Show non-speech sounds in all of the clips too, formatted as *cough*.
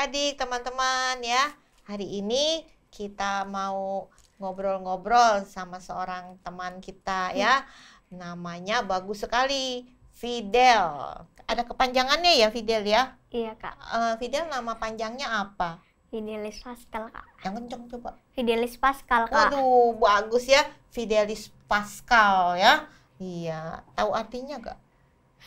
adik-adik, teman-teman ya. Hari ini kita mau ngobrol-ngobrol sama seorang teman kita ya. Namanya bagus sekali, Fidel. Ada kepanjangannya ya Fidel ya? Iya kak. Uh, Fidel nama panjangnya apa? Fidelis Pascal kak. Yang kenceng coba. Fidelis Pascal kak. Waduh bagus ya, Fidelis Pascal ya. Iya, tahu artinya gak?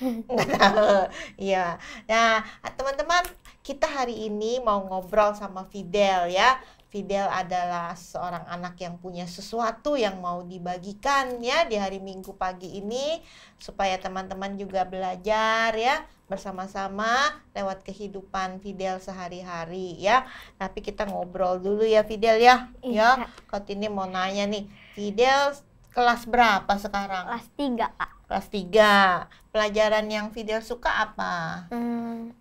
Nggak *laughs* tahu. Iya. Nah, teman-teman, kita hari ini mau ngobrol sama Fidel ya. Fidel adalah seorang anak yang punya sesuatu yang mau dibagikan ya di hari Minggu pagi ini supaya teman-teman juga belajar ya bersama-sama lewat kehidupan Fidel sehari-hari ya. Tapi kita ngobrol dulu ya Fidel ya. Ya, kalau ini mau nanya nih, Fidel kelas berapa sekarang? Kelas 3, Kak kelas 3. Pelajaran yang Fidel suka apa? Hmm.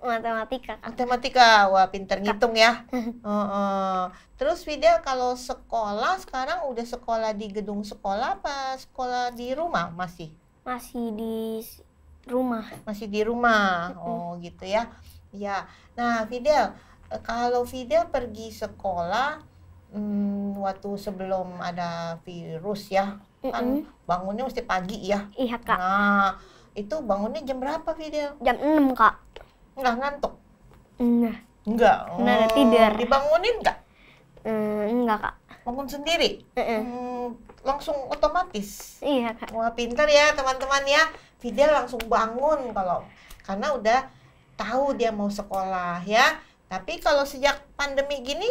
Matematika. Kak. Matematika. Wah, pinter ngitung ya. uh, *laughs* uh. Terus Fidel kalau sekolah sekarang udah sekolah di gedung sekolah apa sekolah di rumah masih? Masih di rumah. Masih di rumah. Oh, gitu ya. Ya. Nah, Fidel, eh, kalau Fidel pergi sekolah hmm, waktu sebelum ada virus ya mm kan bangunnya mesti pagi ya. Iya kak. Nah itu bangunnya jam berapa Fidel? Jam 6 kak. Nggak ngantuk? Nah. Nggak? Oh, hmm, tidur. Dibangunin nggak? Mm, enggak kak. Bangun sendiri? Hmm, langsung otomatis? Iya kak. Wah pintar ya teman-teman ya. Fidel langsung bangun kalau karena udah tahu dia mau sekolah ya. Tapi kalau sejak pandemi gini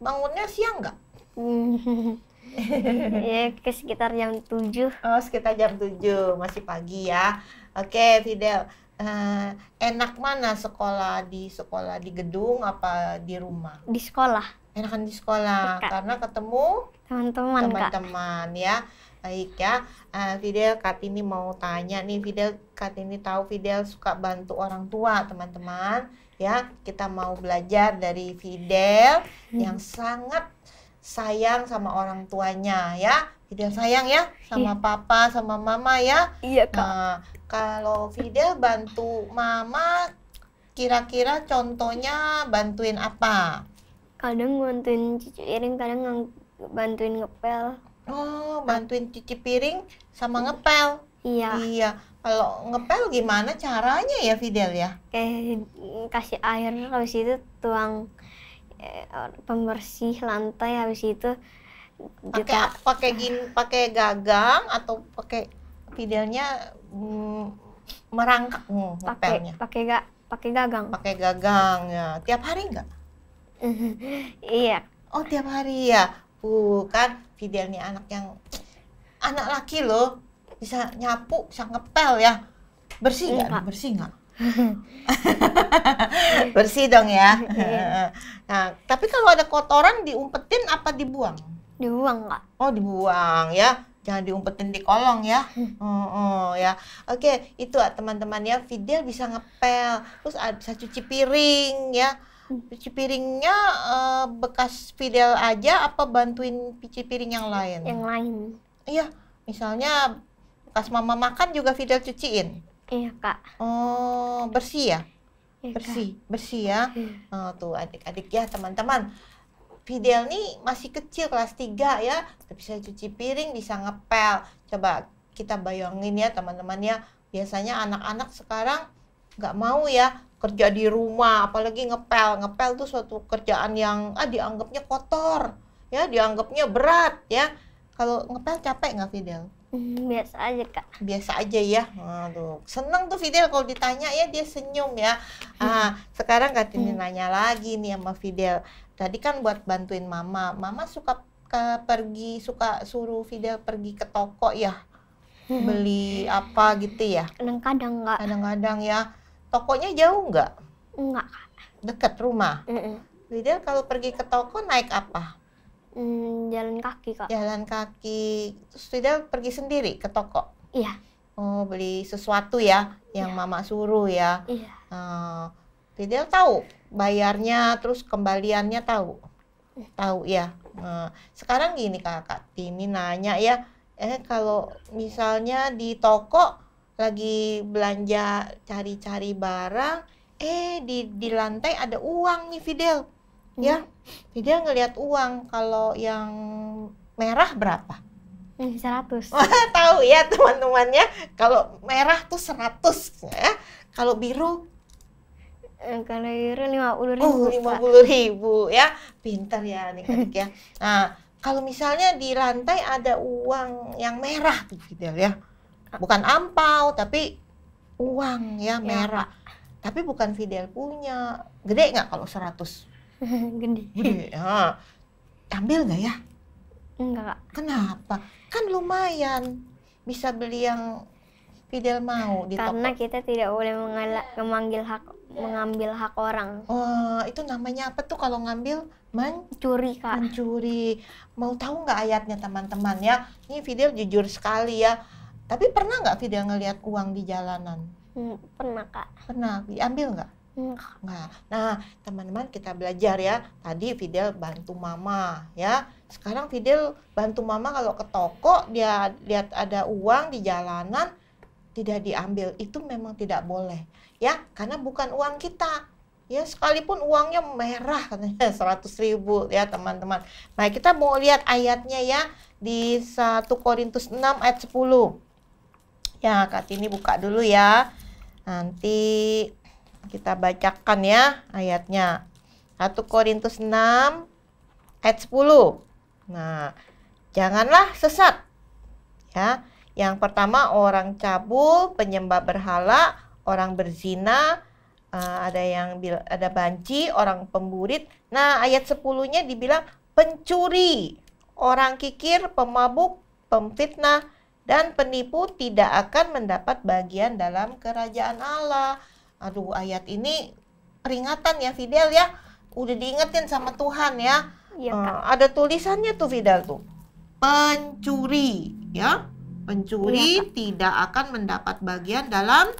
bangunnya siang nggak? Mm-hmm ya ke sekitar jam 7 oh sekitar jam 7 masih pagi ya oke Fidel uh, enak mana sekolah di sekolah di gedung apa di rumah di sekolah enakan di sekolah Dekat. karena ketemu teman-teman teman-teman ya baik ya uh, Fidel ini mau tanya nih Fidel Kartini tahu Fidel suka bantu orang tua teman-teman ya kita mau belajar dari Fidel hmm. yang sangat sayang sama orang tuanya ya Fidel sayang ya sama iya. papa sama mama ya iya kak nah, kalau Fidel bantu mama kira-kira contohnya bantuin apa kadang bantuin cuci piring kadang bantuin ngepel oh bantuin cuci piring sama ngepel iya iya kalau ngepel gimana caranya ya Fidel ya kayak kasih air habis itu tuang Eh, pembersih lantai habis itu pakai pakai gin pakai gagang atau pakai fidelnya mm, merangkak mm, pakai pakai ga, pakai gagang pakai gagang ya tiap hari enggak *laughs* iya oh tiap hari ya bukan fidelnya anak yang anak laki loh bisa nyapu bisa ngepel ya bersih nggak bersih enggak *laughs* Bersih dong ya. *laughs* nah, tapi kalau ada kotoran diumpetin apa dibuang? Dibuang kak. Oh dibuang ya. Jangan diumpetin di kolong ya. *laughs* Oh, oh ya. Oke, itu ah, teman-teman ya. Fidel bisa ngepel, terus bisa cuci piring ya. Hmm. Cuci piringnya uh, bekas Fidel aja apa bantuin cuci piring yang lain? Yang lain. Iya, misalnya bekas mama makan juga Fidel cuciin. Iya kak. Oh bersih ya? Iya, bersih, bersih ya. Iya. Oh, tuh adik-adik ya teman-teman. Fidel nih masih kecil kelas 3 ya, Tapi bisa cuci piring, bisa ngepel. Coba kita bayangin ya teman-teman ya, biasanya anak-anak sekarang nggak mau ya kerja di rumah, apalagi ngepel. Ngepel tuh suatu kerjaan yang ah dianggapnya kotor, ya dianggapnya berat ya. Kalau ngepel capek nggak Fidel? *laughs* biasa aja kak biasa aja ya aduh seneng tuh Fidel kalau ditanya ya dia senyum ya ah hmm. sekarang Tini hmm. nanya lagi nih sama Fidel tadi kan buat bantuin mama mama suka ke, pergi suka suruh Fidel pergi ke toko ya hmm. beli apa gitu ya kadang-kadang nggak kadang-kadang ya tokonya jauh nggak nggak dekat rumah mm -mm. Fidel kalau pergi ke toko naik apa Hmm, jalan kaki kak. Jalan kaki. Sudah pergi sendiri ke toko? Iya. Oh beli sesuatu ya yang iya. mama suruh ya. Iya. Uh, Fidel tahu bayarnya terus kembaliannya tahu. Iya. Tahu ya. Uh, sekarang gini kakak Tini nanya ya. Eh kalau misalnya di toko lagi belanja cari-cari barang, eh di di lantai ada uang nih Fidel ya iya. jadi dia ngelihat uang kalau yang merah berapa seratus *laughs* tahu ya teman-temannya kalau merah tuh seratus ya kalau biru eh, kalau biru lima puluh ribu oh, lima oh, puluh ribu ya pintar ya nih ya *laughs* nah kalau misalnya di lantai ada uang yang merah tuh gitu ya ah. bukan ampau tapi uang ya iya, merah ya. tapi bukan Fidel punya gede nggak kalau 100 *laughs* gede gede ya. ambil nggak ya enggak kenapa kan lumayan bisa beli yang Fidel mau di karena toko. kita tidak boleh memanggil hak mengambil hak orang oh itu namanya apa tuh kalau ngambil mencuri kak mencuri mau tahu nggak ayatnya teman-teman ya ini Fidel jujur sekali ya tapi pernah nggak Fidel ngelihat uang di jalanan hmm, pernah kak pernah diambil nggak Nah, nah teman-teman kita belajar ya. Tadi Fidel bantu mama ya. Sekarang Fidel bantu mama kalau ke toko dia lihat ada uang di jalanan tidak diambil itu memang tidak boleh ya karena bukan uang kita ya sekalipun uangnya merah katanya seratus ribu ya teman-teman. Nah kita mau lihat ayatnya ya di 1 Korintus 6 ayat 10 ya Kak ini buka dulu ya nanti kita bacakan ya ayatnya. 1 Korintus 6 ayat 10. Nah, janganlah sesat. Ya. Yang pertama orang cabul, penyembah berhala, orang berzina, eh, ada yang ada banci, orang pemburit. Nah, ayat 10-nya dibilang pencuri, orang kikir, pemabuk, pemfitnah, dan penipu tidak akan mendapat bagian dalam kerajaan Allah. Aduh, ayat ini peringatan ya Fidel ya. Udah diingetin sama Tuhan ya. ya uh, ada tulisannya tuh Fidel tuh. Pencuri ya. Pencuri ya, tidak akan mendapat bagian dalam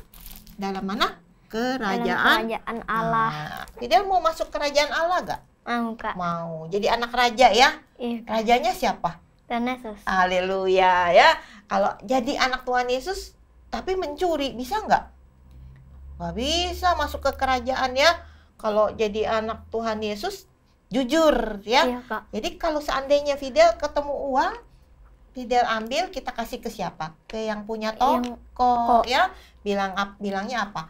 dalam mana? Kerajaan, dalam kerajaan Allah. Nah, Fidel mau masuk kerajaan Allah gak? Mau, Mau. Jadi anak raja ya? ya Rajanya siapa? Tuhan Yesus. Haleluya ya. Kalau jadi anak Tuhan Yesus tapi mencuri bisa nggak? nggak bisa masuk ke kerajaan ya kalau jadi anak Tuhan Yesus jujur ya. Iya, Kak. Jadi kalau seandainya Fidel ketemu uang, Fidel ambil kita kasih ke siapa? Ke yang punya toko yang... ya. Bilang ap, bilangnya apa?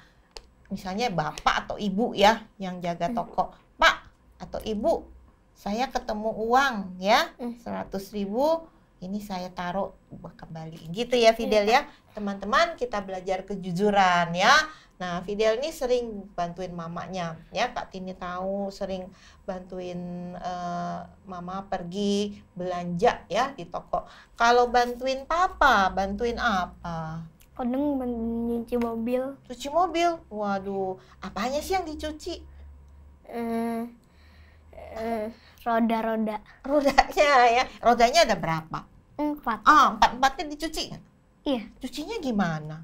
Misalnya bapak atau ibu ya yang jaga hmm. toko. Hmm. Pak atau ibu, saya ketemu uang ya hmm. seratus ribu ini saya taruh kembali gitu ya iya, Fidel ya teman-teman kita belajar kejujuran ya Nah, Fidel ini sering bantuin mamanya, ya Kak Tini tahu sering bantuin uh, mama pergi belanja ya di toko. Kalau bantuin papa, bantuin apa? Kadang nyuci mobil. Cuci mobil? Waduh, apanya sih yang dicuci? Eh, eh, roda-roda. Rodanya ya, rodanya ada berapa? Empat. Ah, empat-empatnya dicuci? Iya. Cucinya gimana?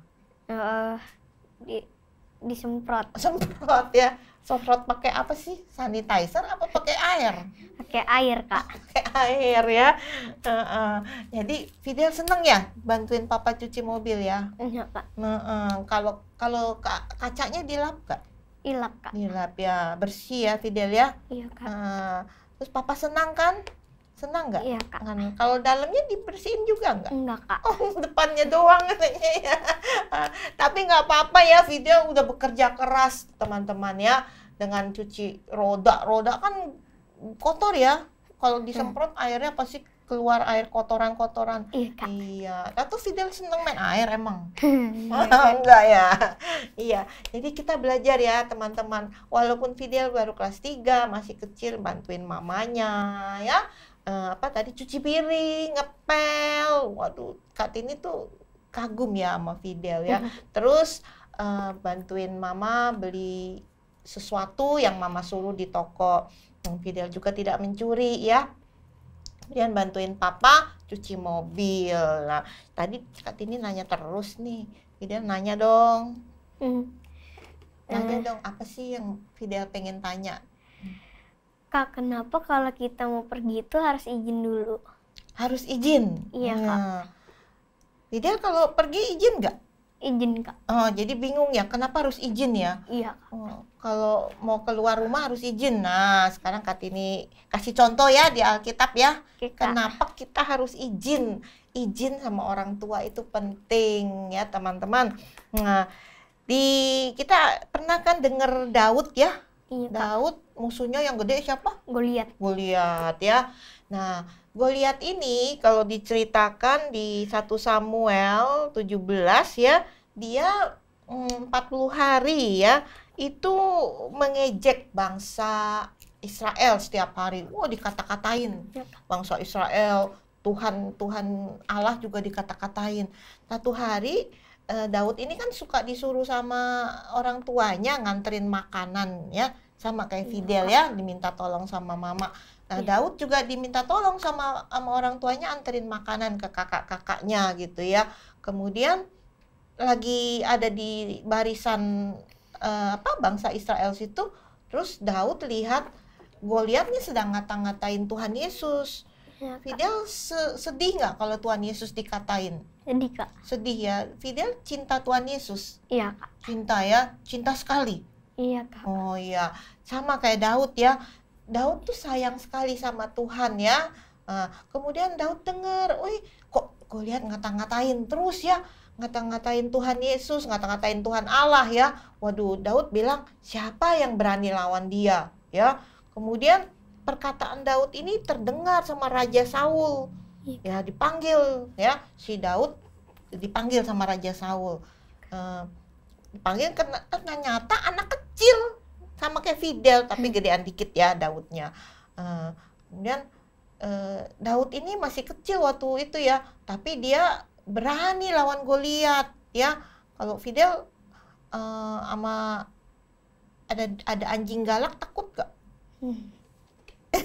Uh, di disemprot. *laughs* Semprot ya. Semprot pakai apa sih? Sanitizer apa pakai air? Pakai air, Kak. Pakai air ya. Uh, uh. Jadi Fidel seneng ya bantuin Papa cuci mobil ya? Iya, Kak. Uh, uh. Kalau kak kacanya dilap kak Dilap, Kak. Dilap ya. Bersih ya Fidel ya? Iya, Kak. Uh, terus Papa senang kan? Senang nggak? Iya, Kak. Kalau dalamnya dibersihin juga nggak? Enggak, Kak. Oh, *laughs* depannya doang katanya ya. *laughs* Tapi nggak apa-apa ya, video udah bekerja keras teman-teman ya. Dengan cuci roda. Roda kan kotor ya. Kalau iya. disemprot hmm. airnya pasti keluar air kotoran-kotoran. Iya, Kak. Iya. Tapi Fidel seneng main air emang. *laughs* Iya, iya, Enggak ya. iya. Jadi kita belajar ya, teman-teman. Walaupun Fidel baru kelas 3, masih kecil bantuin mamanya ya uh, apa tadi cuci piring, ngepel. Waduh, kak tini tuh kagum ya sama Fidel ya. Terus uh, bantuin mama beli sesuatu yang mama suruh di toko. Hmm, Fidel juga tidak mencuri ya. Kemudian bantuin papa cuci mobil. Nah, tadi kak tini nanya terus nih. Fidel nanya dong. Hmm. Nanya uh. dong apa sih yang Fidel pengen tanya Kak, kenapa kalau kita mau pergi itu harus izin dulu? Harus izin? Iya, hmm. Kak. Jadi kalau pergi izin nggak? Izin, Kak. Oh, jadi bingung ya, kenapa harus izin ya? Iya, Kak. Oh, kalau mau keluar rumah harus izin. Nah, sekarang kak ini kasih contoh ya di Alkitab ya. Oke, kenapa kita harus izin? Izin sama orang tua itu penting ya, teman-teman. Nah, di kita pernah kan dengar Daud ya? Iya, Daud musuhnya yang gede siapa? Goliat. Goliat ya. Nah, Goliat ini kalau diceritakan di 1 Samuel 17 ya, dia mm, empat 40 hari ya itu mengejek bangsa Israel setiap hari. Wah, oh, dikata-katain ya. bangsa Israel, Tuhan Tuhan Allah juga dikata-katain. Satu hari eh, Daud ini kan suka disuruh sama orang tuanya nganterin makanan ya sama kayak iya. Fidel ya diminta tolong sama mama nah iya. Daud juga diminta tolong sama sama orang tuanya anterin makanan ke kakak-kakaknya gitu ya kemudian lagi ada di barisan uh, apa bangsa Israel situ terus Daud lihat Goliatnya sedang ngata-ngatain Tuhan Yesus ya, Fidel se sedih nggak kalau Tuhan Yesus dikatain sedih kak sedih ya Fidel cinta Tuhan Yesus iya kak cinta ya cinta sekali Iya, Kak. Oh iya, sama kayak Daud ya. Daud tuh sayang sekali sama Tuhan ya. Uh, kemudian Daud dengar, "Wih, kok lihat ngata-ngatain terus ya, ngata-ngatain Tuhan Yesus, ngata-ngatain Tuhan Allah ya." Waduh, Daud bilang, "Siapa yang berani lawan dia?" ya. Kemudian perkataan Daud ini terdengar sama Raja Saul. Iya, ya, dipanggil ya si Daud dipanggil sama Raja Saul. Uh, panggil karena ternyata anak kecil sama kayak Fidel tapi hmm. gedean dikit ya Daudnya uh, kemudian uh, Daud ini masih kecil waktu itu ya tapi dia berani lawan Goliat ya kalau Fidel uh, eh, ama ada ada anjing galak takut gak? Hmm. *laughs*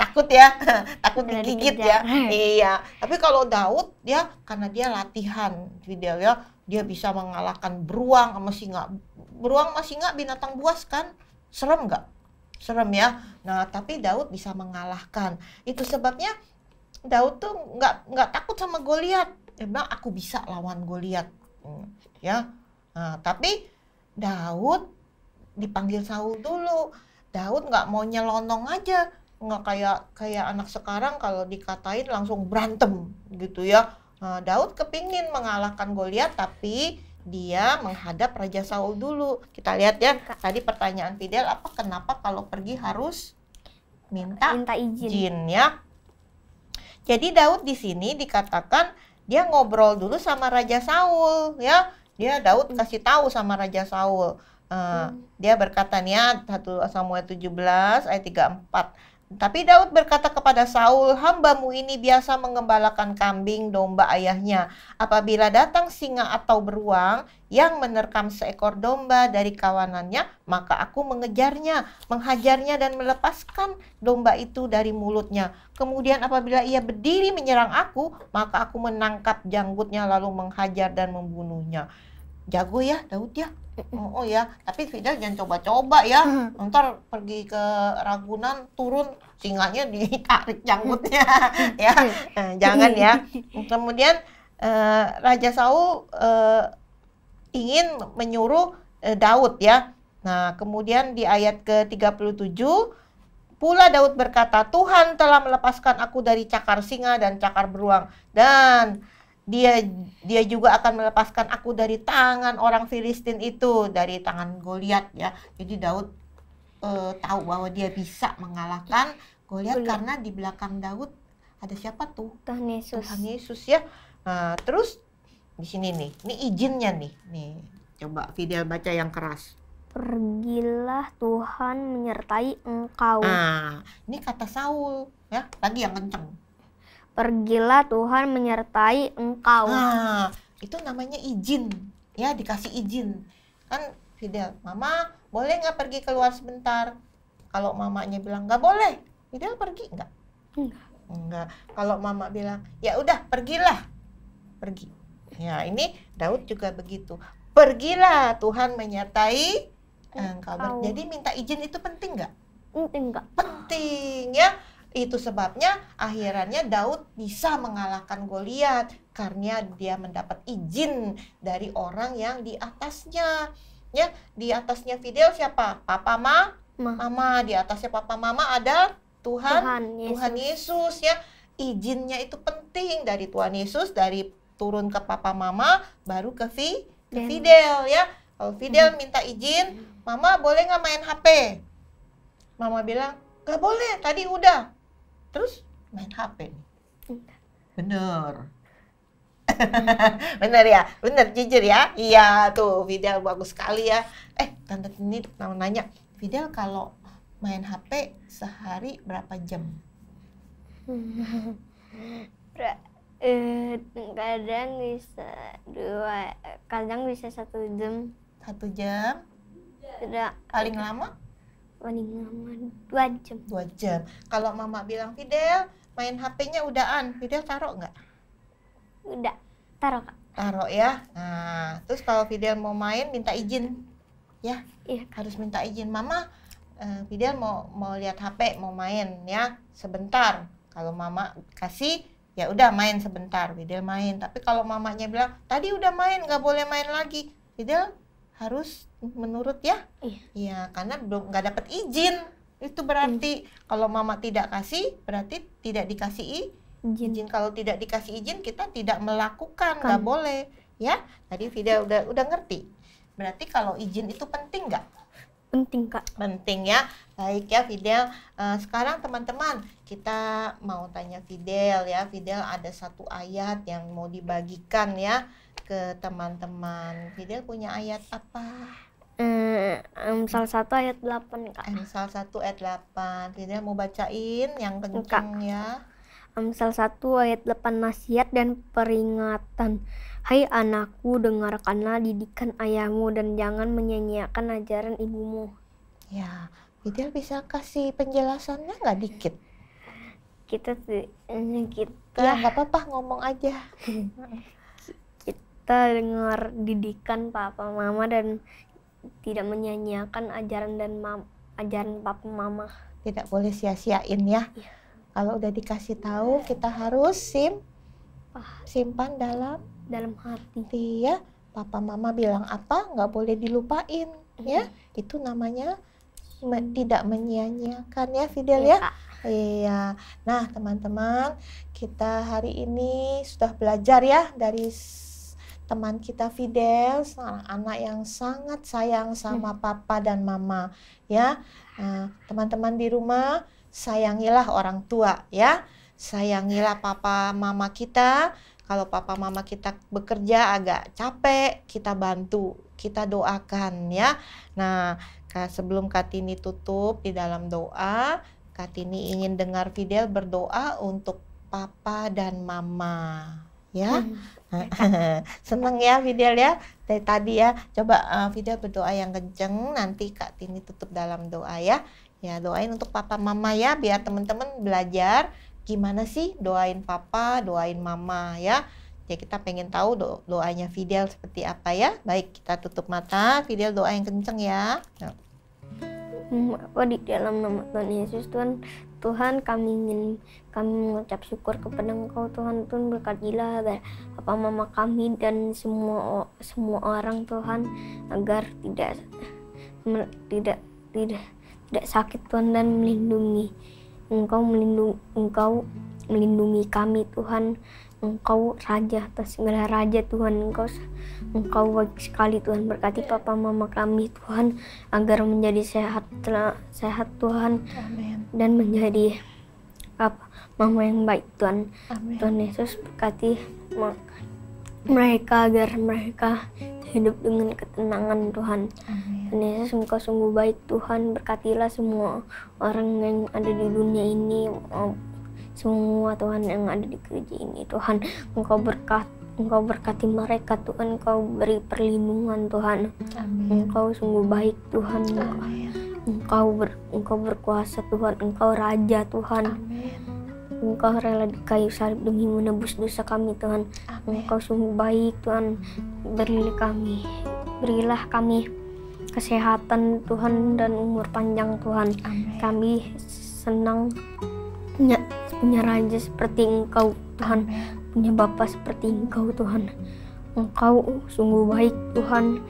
takut ya *laughs* takut Udah digigit ya iya tapi kalau Daud dia ya, karena dia latihan Fidel ya dia bisa mengalahkan beruang sama singa. Beruang sama singa binatang buas kan? Serem nggak? Serem ya. Nah, tapi Daud bisa mengalahkan. Itu sebabnya Daud tuh nggak nggak takut sama Goliat. Dia bilang aku bisa lawan Goliat. Hmm, ya. Nah, tapi Daud dipanggil Saul dulu. Daud nggak mau nyelonong aja nggak kayak kayak anak sekarang kalau dikatain langsung berantem gitu ya Eh, Daud kepingin mengalahkan Goliat tapi dia menghadap Raja Saul dulu. Kita lihat ya tadi pertanyaan Fidel apa kenapa kalau pergi harus minta, minta izin. jin, ya. Jadi Daud di sini dikatakan dia ngobrol dulu sama Raja Saul ya. Dia Daud hmm. kasih tahu sama Raja Saul. Uh, hmm. Dia berkata nih ya 1 Samuel 17 ayat 34 tapi Daud berkata kepada Saul, "Hambamu ini biasa mengembalakan kambing domba ayahnya. Apabila datang singa atau beruang yang menerkam seekor domba dari kawanannya, maka aku mengejarnya, menghajarnya dan melepaskan domba itu dari mulutnya. Kemudian apabila ia berdiri menyerang aku, maka aku menangkap janggutnya lalu menghajar dan membunuhnya." jago ya Daud ya Oh, oh ya, tapi Fidel jangan coba-coba ya. Ntar pergi ke Ragunan turun singanya ditarik janggutnya ya. Eh, jangan ya. Kemudian eh, Raja Saul eh, ingin menyuruh eh, Daud ya. Nah, kemudian di ayat ke-37 pula Daud berkata, "Tuhan telah melepaskan aku dari cakar singa dan cakar beruang dan dia dia juga akan melepaskan aku dari tangan orang Filistin itu dari tangan Goliat ya jadi Daud uh, tahu bahwa dia bisa mengalahkan Goliat karena di belakang Daud ada siapa tuh Tuhan Yesus Tuhan Yesus ya nah, terus di sini nih ini izinnya nih nih coba video baca yang keras pergilah Tuhan menyertai engkau nah ini kata Saul ya lagi yang kenceng pergilah Tuhan menyertai engkau. Nah, itu namanya izin, ya dikasih izin. Kan Fidel, mama boleh nggak pergi keluar sebentar? Kalau mamanya bilang nggak boleh, Fidel pergi nggak? Enggak. Enggak. Kalau mama bilang ya udah pergilah, pergi. Ya ini Daud juga begitu. Pergilah Tuhan menyertai engkau. Jadi minta izin itu penting nggak? Penting nggak? Penting ya. Itu sebabnya akhirannya Daud bisa mengalahkan Goliat karena dia mendapat izin dari orang yang di atasnya. Ya, di atasnya Fidel siapa? Papa Ma, Ma. Mama. Di atasnya Papa Mama ada Tuhan, Tuhan Yesus. Tuhan Yesus ya. Izinnya itu penting dari Tuhan Yesus, dari turun ke Papa Mama, baru ke, Vi, ke Fidel ya. Kalau Fidel hmm. minta izin, Mama boleh nggak main HP? Mama bilang, nggak boleh, tadi udah terus main HP nih. Bener. *laughs* bener ya, bener jujur ya. Iya tuh Fidel bagus sekali ya. Eh tante ini mau nanya, Fidel kalau main HP sehari berapa jam? *laughs* Ber eh, kadang bisa dua, kadang bisa satu jam. Satu jam? Tidak. Paling lama? paling lama dua jam dua jam kalau mama bilang Fidel main HP-nya udahan, Fidel taruh nggak udah taruh kak taruh ya nah terus kalau Fidel mau main minta izin ya iya, kak. harus minta izin mama uh, Fidel mau mau lihat HP mau main ya sebentar kalau mama kasih ya udah main sebentar Fidel main tapi kalau mamanya bilang tadi udah main nggak boleh main lagi Fidel harus menurut ya. Iya. Ya, karena belum nggak dapat izin. Itu berarti iya. kalau mama tidak kasih, berarti tidak dikasih izin. izin. Kalau tidak dikasih izin, kita tidak melakukan, nggak kan. boleh. Ya, tadi video udah udah ngerti. Berarti kalau izin itu penting nggak? Penting kak. Penting ya. Baik ya Fidel. Eh, sekarang teman-teman kita mau tanya Fidel ya. Fidel ada satu ayat yang mau dibagikan ya ke teman-teman Fidel punya ayat apa Amsal um, 1 ayat 8 Kak. Amsal 1 ayat 8. Fidel mau bacain yang kencang ya. Amsal 1 ayat 8 nasihat dan peringatan. Hai anakku, dengarkanlah didikan ayahmu dan jangan menyanyiakan ajaran ibumu. Ya, Fidel bisa kasih penjelasannya nggak dikit? Kita sih eh, kita ya nggak apa-apa ngomong aja. *laughs* kita dengar didikan papa mama dan tidak menyanyiakan ajaran dan ma ajaran papa mama tidak boleh sia-siain ya. ya kalau udah dikasih tahu kita harus sim simpan dalam dalam hati ya papa mama bilang apa nggak boleh dilupain hmm ya itu namanya me- tidak menyia-nyiakan ya Fidel iya, ya, ya. iya nah teman-teman kita hari ini sudah belajar ya dari teman kita Fidel, seorang anak yang sangat sayang sama hmm. papa dan mama, ya. Eh, teman-teman nah, di rumah, sayangilah orang tua, ya. Sayangilah papa mama kita. Kalau papa mama kita bekerja agak capek, kita bantu, kita doakan, ya. Nah, sebelum Katini tutup di dalam doa, Katini ingin dengar Fidel berdoa untuk papa dan mama ya. Hmm. *laughs* Seneng ya Fidel ya dari tadi ya. Coba uh, Fidel berdoa yang kenceng nanti Kak Tini tutup dalam doa ya. Ya doain untuk papa mama ya biar teman-teman belajar gimana sih doain papa, doain mama ya. Ya kita pengen tahu do doanya Fidel seperti apa ya. Baik kita tutup mata, Fidel doa yang kenceng ya. ya. di dalam nama Tuhan Yesus Tuhan Tuhan kami ingin kami mengucap syukur kepada Engkau Tuhan Tuhan berkatilah agar mama kami dan semua semua orang Tuhan agar tidak tidak tidak tidak sakit Tuhan dan melindungi Engkau melindungi Engkau melindungi kami Tuhan Engkau Raja atas segala Raja Tuhan Engkau Engkau baik sekali Tuhan berkati Papa Mama kami Tuhan agar menjadi sehat sehat Tuhan Amen. dan menjadi apa Mama yang baik Tuhan Amen. Tuhan Yesus berkati mereka agar mereka hidup dengan ketenangan Tuhan. Tuhan Tuhan Yesus Engkau sungguh baik Tuhan, berkatilah semua orang yang ada di dunia ini semua Tuhan yang ada di gereja ini Tuhan engkau berkat engkau berkati mereka Tuhan engkau beri perlindungan Tuhan Amin. engkau sungguh baik Tuhan Amin. engkau ber, engkau berkuasa Tuhan engkau raja Tuhan Amin. engkau rela di kayu salib demi menebus dosa kami Tuhan Amin. engkau sungguh baik Tuhan berilah kami berilah kami kesehatan Tuhan dan umur panjang Tuhan Amin. kami senang punya punya raja seperti engkau Tuhan punya bapa seperti engkau Tuhan engkau sungguh baik Tuhan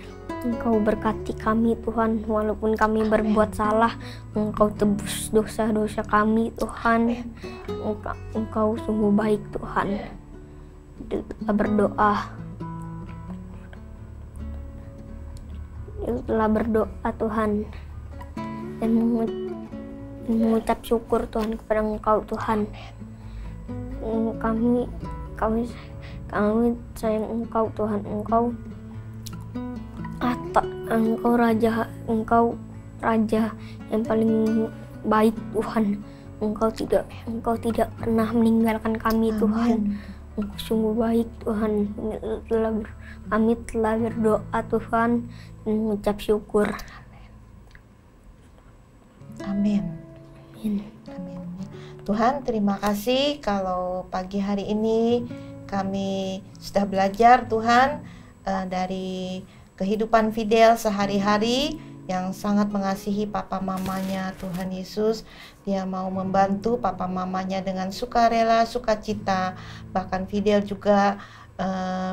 engkau berkati kami Tuhan walaupun kami berbuat salah engkau tebus dosa-dosa kami Tuhan engkau, engkau sungguh baik Tuhan kita berdoa telah berdoa Tuhan dan mengucap mengucap syukur Tuhan kepada Engkau Tuhan hmm, kami kami kami sayang Engkau Tuhan Engkau atak Engkau raja Engkau raja yang paling baik Tuhan Engkau tidak Engkau tidak pernah meninggalkan kami Amin. Tuhan Engkau sungguh baik Tuhan kami telah kami telah berdoa Tuhan mengucap syukur Amin. Amin. Amin. Tuhan, terima kasih kalau pagi hari ini kami sudah belajar Tuhan uh, dari kehidupan Fidel sehari-hari yang sangat mengasihi papa mamanya Tuhan Yesus dia mau membantu papa mamanya dengan sukarela sukacita bahkan Fidel juga eh,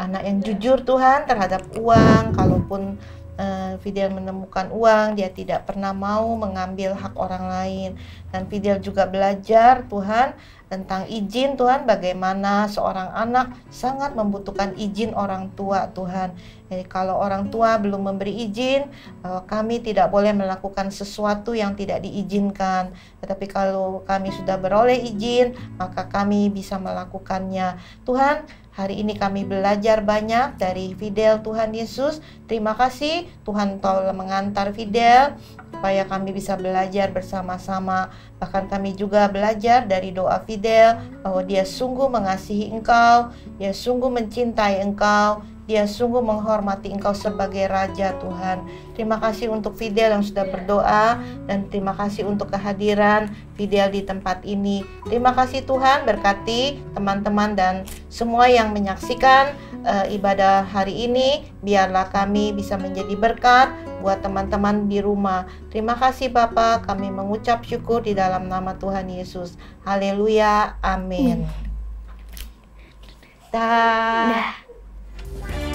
anak yang jujur Tuhan terhadap uang kalaupun Uh, Fidel menemukan uang, dia tidak pernah mau mengambil hak orang lain. Dan Fidel juga belajar Tuhan tentang izin Tuhan bagaimana seorang anak sangat membutuhkan izin orang tua Tuhan. Jadi kalau orang tua belum memberi izin, eh, kami tidak boleh melakukan sesuatu yang tidak diizinkan. Tetapi kalau kami sudah beroleh izin, maka kami bisa melakukannya. Tuhan Hari ini kami belajar banyak dari Fidel Tuhan Yesus. Terima kasih Tuhan tolong mengantar Fidel supaya kami bisa belajar bersama-sama. Bahkan kami juga belajar dari doa Fidel bahwa dia sungguh mengasihi engkau, dia sungguh mencintai engkau, dia sungguh menghormati Engkau sebagai Raja Tuhan. Terima kasih untuk Fidel yang sudah berdoa dan terima kasih untuk kehadiran Fidel di tempat ini. Terima kasih Tuhan berkati teman-teman dan semua yang menyaksikan uh, ibadah hari ini. Biarlah kami bisa menjadi berkat buat teman-teman di rumah. Terima kasih Bapa, kami mengucap syukur di dalam nama Tuhan Yesus. Haleluya. Amin. Dah. Da. Bye.